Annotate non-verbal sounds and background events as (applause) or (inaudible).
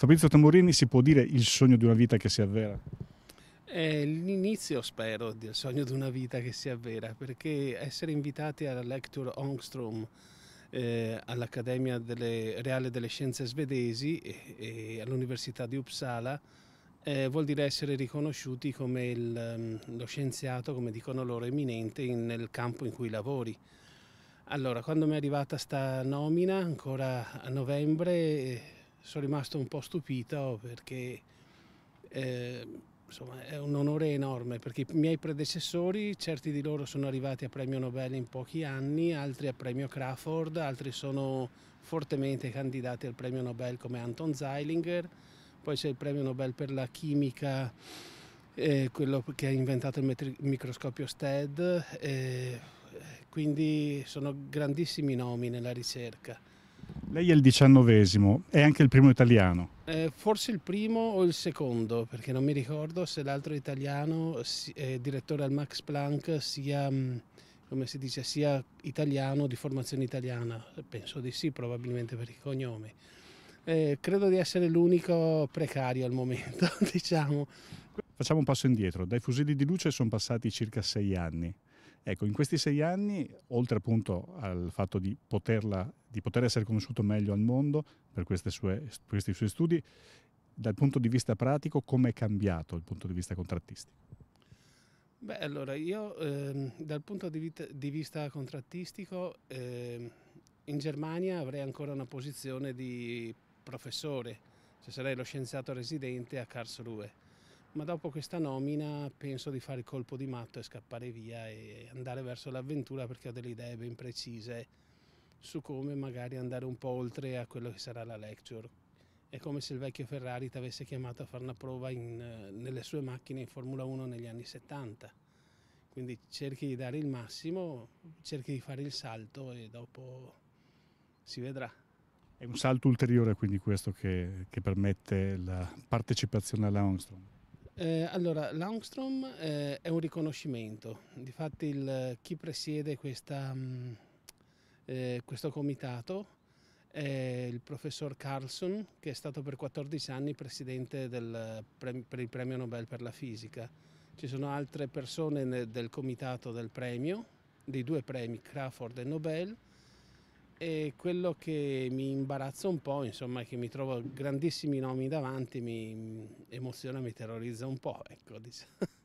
Fabrizio Tamburini si può dire il sogno di una vita che si avvera? È l'inizio, spero, del sogno di una vita che si avvera, perché essere invitati alla Lecture Ångström eh, all'Accademia delle, Reale delle Scienze Svedesi e, e all'Università di Uppsala eh, vuol dire essere riconosciuti come il, mm, lo scienziato, come dicono loro, eminente in, nel campo in cui lavori. Allora, quando mi è arrivata sta nomina, ancora a novembre, sono rimasto un po' stupito perché eh, insomma, è un onore enorme perché i miei predecessori, certi di loro sono arrivati a premio Nobel in pochi anni, altri a premio Crawford, altri sono fortemente candidati al premio Nobel come Anton Zeilinger, poi c'è il premio Nobel per la chimica, eh, quello che ha inventato il microscopio STED, eh, quindi sono grandissimi nomi nella ricerca. Lei è il diciannovesimo, è anche il primo italiano. Eh, forse il primo o il secondo, perché non mi ricordo se l'altro italiano, eh, direttore al Max Planck, sia, mm, come si dice, sia italiano di formazione italiana. Penso di sì, probabilmente per il cognome. Eh, credo di essere l'unico precario al momento, (laughs) diciamo. Facciamo un passo indietro. Dai fusilli di luce sono passati circa sei anni. Ecco, in questi sei anni, oltre appunto al fatto di, poterla, di poter essere conosciuto meglio al mondo per sue, questi suoi studi, dal punto di vista pratico, come è cambiato il punto di vista contrattistico? Beh, allora io eh, dal punto di, vita, di vista contrattistico eh, in Germania avrei ancora una posizione di professore, cioè sarei lo scienziato residente a Karlsruhe ma dopo questa nomina penso di fare il colpo di matto e scappare via e andare verso l'avventura perché ho delle idee ben precise su come magari andare un po' oltre a quello che sarà la lecture. È come se il vecchio Ferrari ti avesse chiamato a fare una prova in, eh, nelle sue macchine in Formula 1 negli anni 70. Quindi cerchi di dare il massimo, cerchi di fare il salto e dopo si vedrà. È un salto ulteriore quindi questo che, che permette la partecipazione all'Armstrong. Eh, allora, l'Angstrom eh, è un riconoscimento, difatti il, eh, chi presiede questa, mh, mm, eh, questo comitato è il professor Carlson che è stato per 14 anni presidente del, eh, per il premio Nobel per la fisica. Ci sono altre persone nel, del comitato del premio, dei due premi, Crawford e Nobel, e quello che mi imbarazza un po', insomma, è che mi trovo grandissimi nomi davanti, mi mm, emoziona, mi terrorizza un po', ecco, diciamo.